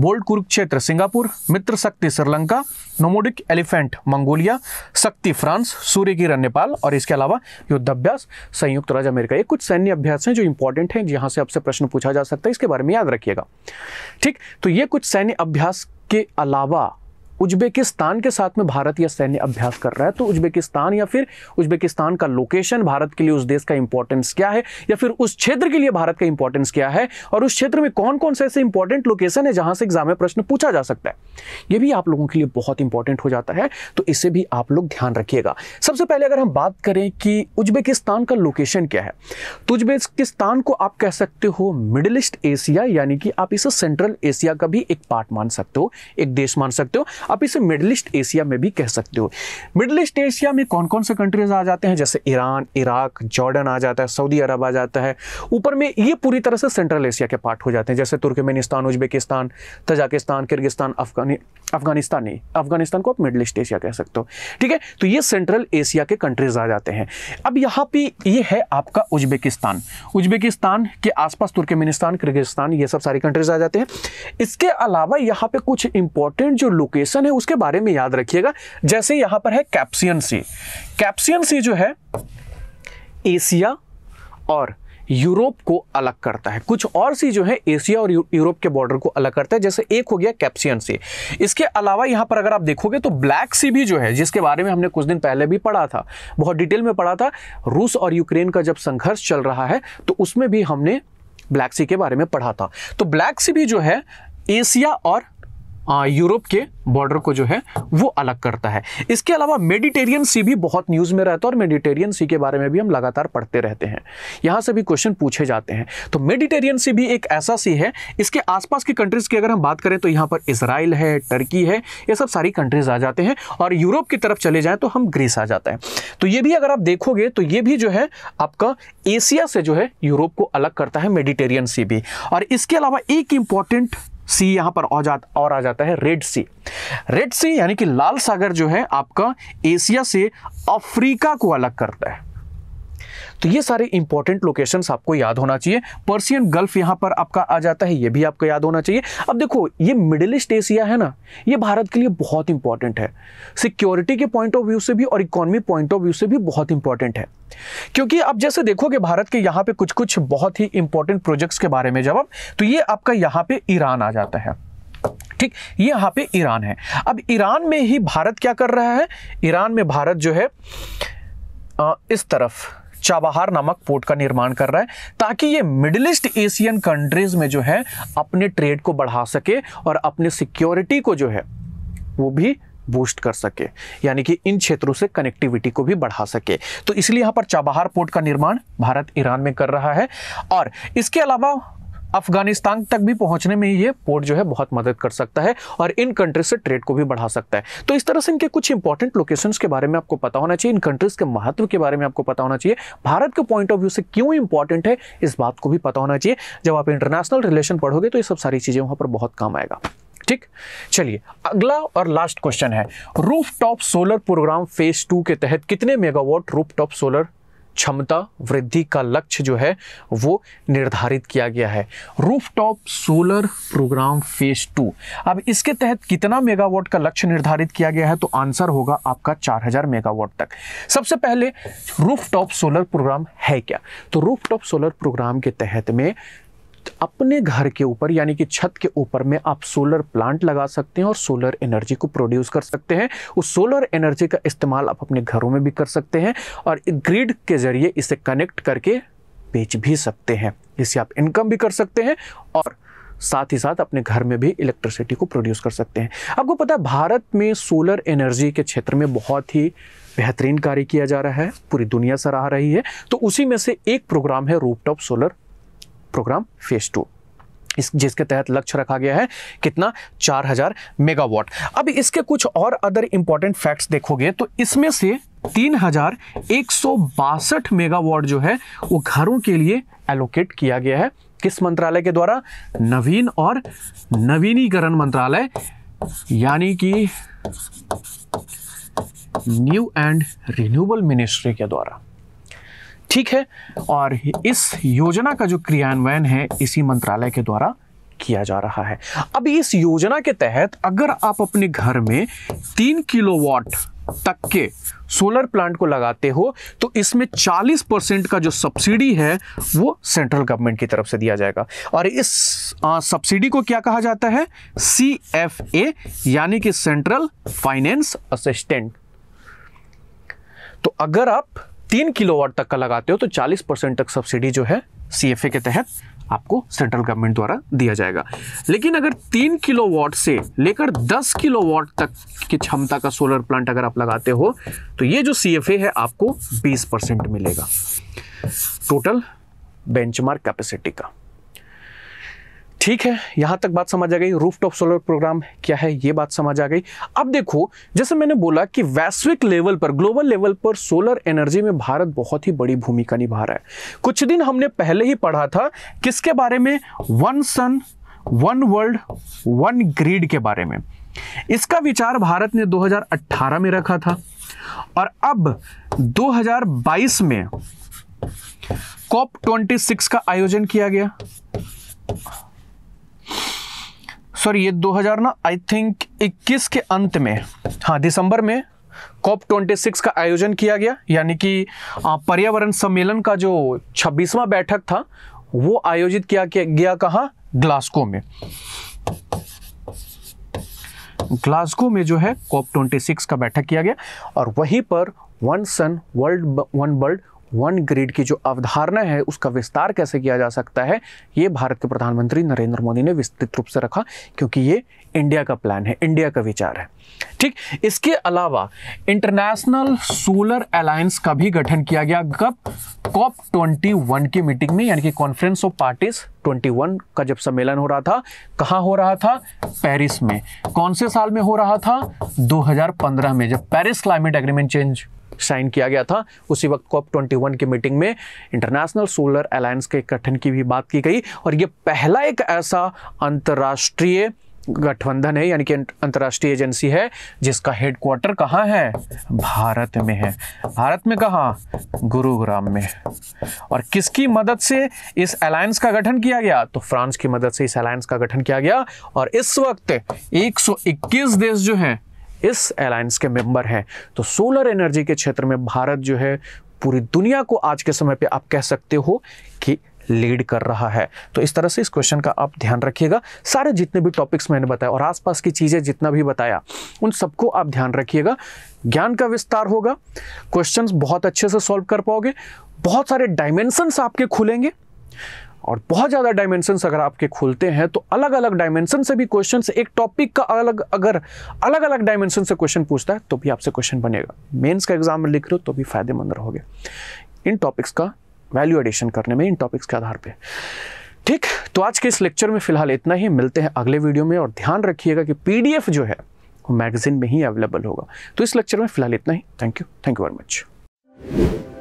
Speaker 1: bold Kurukshetra Singapore Mitra Shakti Sri Lanka nomadic elephant Mongolia Shakti France Surya Kiran Nepal और इसके अलावा युद्धाभ्यास संयुक्त राज्य अमेरिका ये कुछ सैन्य अभ्यास हैं जो इंपॉर्टेंट हैं जहां से आपसे प्रश्न पूछा जा सकता है इसके बारे में याद रखिएगा ठीक तो ये कुछ सैन्य अभ्यास के अलावा उज्बेकिस्तान के साथ में भारत या सैन्य अभ्यास कर रहा है तो उज्बेकिस्तान या फिर उज्बेकिस्तान का लोकेशन भारत के लिए उस देश का इंपॉर्टेंस क्या है या फिर उस क्षेत्र के लिए भारत का इंपॉर्टेंस क्या है और उस क्षेत्र में कौन कौन से ऐसे इंपॉर्टेंट लोकेशन है जहां से एग्जाम में प्रश्न पूछा जा सकता है ये भी आप लोगों के लिए बहुत इंपॉर्टेंट हो जाता है तो इसे भी आप लोग ध्यान रखिएगा सबसे पहले अगर हम बात करें कि उज्बेकिस्तान का लोकेशन क्या है तो उज्बेकिस्तान को आप कह सकते हो मिडिल ईस्ट एशिया यानी कि आप इसे सेंट्रल एशिया का भी एक पार्ट मान सकते हो एक देश मान सकते हो आप इसे मिडल ईस्ट एशिया में भी कह सकते हो मिडल ईस्ट एशिया में कौन कौन से कंट्रीज आ जाते हैं जैसे ईरान इराक जॉर्डन आ जाता है सऊदी अरब आ जाता है ऊपर में ये पूरी तरह से सेंट्रल एशिया के पार्ट हो जाते हैं जैसे Turkmenistan Uzbekistan Tajikistan Kyrgyzstan Afghani Afghanistan नहीं अफगानिस्तान को आप मिडल ईस्ट एशिया कह सकते हो ठीक है तो ये सेंट्रल एशिया के कंट्रीज आ जाते हैं अब यहाँ पे ये है आपका उज्बेकिस्तान उज्बेकिस्तान के आसपास तुर्कमेनिस्तान किर्गिस्तान ये सब सारी कंट्रीज आ जाते हैं इसके अलावा यहाँ पे कुछ इंपॉर्टेंट जो लोकेशन क्वेश्चन है उसके बारे में याद रखिएगा जैसे यहां पर है कैप्सियन सी कैप्सियन सी जो है एशिया और यूरोप को अलग करता है कुछ और सी जो है एशिया और यूरोप के बॉर्डर को अलग करता है जैसे एक हो गया कैप्सियन सी इसके अलावा यहां पर अगर आप देखोगे तो ब्लैक सी भी जो है जिसके बारे में हमने कुछ दिन पहले भी पढ़ा था बहुत डिटेल में पढ़ा था रूस और यूक्रेन का जब संघर्ष चल रहा है तो उसमें भी हमने ब्लैक सी के बारे में पढ़ा था तो ब्लैक सी भी जो है एशिया और यूरोप के बॉर्डर को जो है वो अलग करता है इसके अलावा मेडिटेरियन सी भी बहुत न्यूज़ में रहता है और मेडिटेरियन सी के बारे में भी हम लगातार पढ़ते रहते हैं यहाँ से भी क्वेश्चन पूछे जाते हैं तो मेडिटेरियन सी भी एक ऐसा सी है इसके आसपास की कंट्रीज़ की अगर हम बात करें तो यहाँ पर इसराइल है टर्की है ये सब सारी कंट्रीज़ आ जाते हैं और यूरोप की तरफ चले जाएँ तो हम ग्रीस आ जाता है तो ये भी अगर आप देखोगे तो ये भी जो है आपका एशिया से जो है यूरोप को अलग करता है मेडिटेरियन सी भी और इसके अलावा एक इम्पॉर्टेंट सी यहां पर और और आ जाता है रेड सी रेड सी यानी कि लाल सागर जो है आपका एशिया से अफ्रीका को अलग करता है तो ये सारे इंपॉर्टेंट लोकेशंस आपको याद होना चाहिए पर्सियन गल्फ यहाँ पर आपका आ जाता है ये भी आपको याद होना चाहिए अब देखो ये मिडिल ईस्ट एशिया है ना ये भारत के लिए बहुत इंपॉर्टेंट है सिक्योरिटी के पॉइंट ऑफ व्यू से भी और इकोनॉमी पॉइंट ऑफ व्यू से भी बहुत इंपॉर्टेंट है क्योंकि आप जैसे देखोगे भारत के यहाँ पे कुछ कुछ बहुत ही इंपॉर्टेंट प्रोजेक्ट्स के बारे में जब आप तो ये आपका यहाँ पे ईरान आ जाता है ठीक ये यहाँ पे ईरान है अब ईरान में ही भारत क्या कर रहा है ईरान में भारत जो है आ, इस तरफ चाबहार नामक पोर्ट का निर्माण कर रहा है ताकि ये मिडिल ईस्ट एशियन कंट्रीज में जो है अपने ट्रेड को बढ़ा सके और अपने सिक्योरिटी को जो है वो भी बूस्ट कर सके यानी कि इन क्षेत्रों से कनेक्टिविटी को भी बढ़ा सके तो इसलिए यहाँ पर चाबहार पोर्ट का निर्माण भारत ईरान में कर रहा है और इसके अलावा अफगानिस्तान तक भी पहुंचने में ये पोर्ट जो है बहुत मदद कर सकता है और इन कंट्रीज से ट्रेड को भी बढ़ा सकता है तो इस तरह से इनके कुछ इंपॉर्टेंट लोकेशंस के बारे में आपको पता होना चाहिए इन कंट्रीज के महत्व के बारे में आपको पता होना चाहिए भारत के पॉइंट ऑफ व्यू से क्यों इंपॉर्टेंट है इस बात को भी पता होना चाहिए जब आप इंटरनेशनल रिलेशन पढ़ोगे तो ये सब सारी चीज़ें वहां पर बहुत काम आएगा ठीक चलिए अगला और लास्ट क्वेश्चन है roof top solar programme phase two के तहत कितने मेगावाट रूफ टॉप सोलर क्षमता वृद्धि का लक्ष्य जो है वो निर्धारित किया गया है rooftop solar programme phase two अब इसके तहत कितना मेगावाट का लक्ष्य निर्धारित किया गया है तो आंसर होगा आपका 4000 मेगावाट तक सबसे पहले रूफटॉप सोलर प्रोग्राम है क्या तो रूफटॉप सोलर प्रोग्राम के तहत में अपने घर के ऊपर यानी कि छत के ऊपर में आप सोलर प्लांट लगा सकते हैं और सोलर एनर्जी को प्रोड्यूस कर सकते हैं उस सोलर एनर्जी का इस्तेमाल आप अपने घरों में भी कर सकते हैं और ग्रिड के ज़रिए इसे कनेक्ट करके बेच भी सकते हैं इससे आप इनकम भी कर सकते हैं और साथ ही साथ अपने घर में भी इलेक्ट्रिसिटी को प्रोड्यूस कर सकते हैं आपको पता है भारत में सोलर एनर्जी के क्षेत्र में बहुत ही बेहतरीन कार्य किया जा रहा है पूरी दुनिया सराह रही है तो उसी में से एक प्रोग्राम है rooftop solar programme phase two इस जिसके तहत लक्ष्य रखा गया है कितना 4000 मेगावाट अब इसके कुछ और अदर इंपॉर्टेंट फैक्ट्स देखोगे तो इसमें से तीन हजार एक सौ बासठ मेगावाट जो है वो घरों के लिए एलोकेट किया गया है किस मंत्रालय के द्वारा नवीन और नवीनीकरण मंत्रालय यानी कि न्यू एंड रिन्यूएबल मिनिस्ट्री के द्वारा ठीक है और इस योजना का जो क्रियान्वयन है इसी मंत्रालय के द्वारा किया जा रहा है अब इस योजना के तहत अगर आप अपने घर में तीन किलोवाट तक के सोलर प्लांट को लगाते हो तो इसमें 40 परसेंट का जो सब्सिडी है वो सेंट्रल गवर्नमेंट की तरफ से दिया जाएगा और इस सब्सिडी को क्या कहा जाता है सी एफ ए यानी कि सेंट्रल फाइनेंस असिस्टेंट तो अगर आप तीन किलोवाट तक का लगाते हो तो 40 परसेंट तक सब्सिडी जो है सी के तहत आपको सेंट्रल गवर्नमेंट द्वारा दिया जाएगा लेकिन अगर तीन किलोवाट से लेकर दस किलोवाट तक की क्षमता का सोलर प्लांट अगर आप लगाते हो तो ये जो सी है आपको बीस परसेंट मिलेगा टोटल बेंचमार्क कैपेसिटी का ठीक है यहां तक बात समझ आ गई रूफ टॉप सोलर प्रोग्राम क्या है ये बात समझ आ गई अब देखो जैसे मैंने बोला कि वैश्विक लेवल पर ग्लोबल लेवल पर सोलर एनर्जी में भारत बहुत ही बड़ी भूमिका निभा रहा है कुछ दिन हमने पहले ही पढ़ा था किसके बारे में one sun one world one grid के बारे में इसका विचार भारत ने 2018 में रखा था और अब 2022 में कॉप 26 का आयोजन किया गया सॉरी ये 2000 ना आई थिंक 21 के अंत में हाँ दिसंबर में कॉप 26 का आयोजन किया गया यानी कि पर्यावरण सम्मेलन का जो 26वां बैठक था वो आयोजित किया गया कहा ग्लास्को में ग्लास्को में जो है कॉप 26 का बैठक किया गया और वहीं पर one sun world one world one grid की जो अवधारणा है उसका विस्तार कैसे किया जा सकता है ये भारत के प्रधानमंत्री नरेंद्र मोदी ने विस्तृत रूप से रखा क्योंकि ये इंडिया का प्लान है इंडिया का विचार है ठीक इसके अलावा इंटरनेशनल सोलर अलायंस का भी गठन किया गया कब कॉप ट्वेंटी की मीटिंग में यानी कि कॉन्फ्रेंस ऑफ पार्टीज 21 का जब सम्मेलन हो रहा था कहाँ हो रहा था पेरिस में कौन से साल में हो रहा था 2015 में जब Paris climate agreement change sign किया गया था उसी वक्त कॉप 21 की मीटिंग में इंटरनेशनल सोलर अलायंस के गठन की भी बात की गई और ये पहला एक ऐसा अंतर्राष्ट्रीय गठबंधन है यानी कि अं-, अंतर्राष्ट्रीय एजेंसी है जिसका हेडक्वार्टर कहाँ है भारत में है भारत में कहाँ गुरुग्राम में और किसकी मदद से इस अलायंस का गठन किया गया तो फ्रांस की मदद से इस अलायंस का गठन किया गया और इस वक्त 121 देश जो हैं इस अलायंस के मेंबर हैं तो सोलर एनर्जी के क्षेत्र में भारत जो है पूरी दुनिया को आज के समय पे आप कह सकते हो कि लीड कर रहा है तो इस तरह से इस क्वेश्चन का आप ध्यान रखिएगा सारे जितने भी टॉपिक्स मैंने बताया और आसपास की चीज़ें जितना भी बताया उन सबको आप ध्यान रखिएगा ज्ञान का विस्तार होगा क्वेश्चंस बहुत अच्छे से सॉल्व कर पाओगे बहुत सारे डायमेंशंस आपके खुलेंगे और बहुत ज़्यादा डायमेंशंस अगर आपके खुलते हैं तो अलग अलग डायमेंशन से भी क्वेश्चन एक टॉपिक का अलग अगर अलग अलग डायमेंशन से क्वेश्चन पूछता है तो भी आपसे क्वेश्चन बनेगा मेंस का एग्जाम लिख रहे हो तो भी फायदेमंद रहोगे इन टॉपिक्स का वैल्यू एडिशन करने में इन टॉपिक्स के आधार पर ठीक तो आज के इस लेक्चर में फिलहाल इतना ही मिलते हैं अगले वीडियो में और ध्यान रखिएगा कि पीडीएफ जो है वो मैगजीन में ही अवेलेबल होगा तो इस लेक्चर में फिलहाल इतना ही thank you thank you very much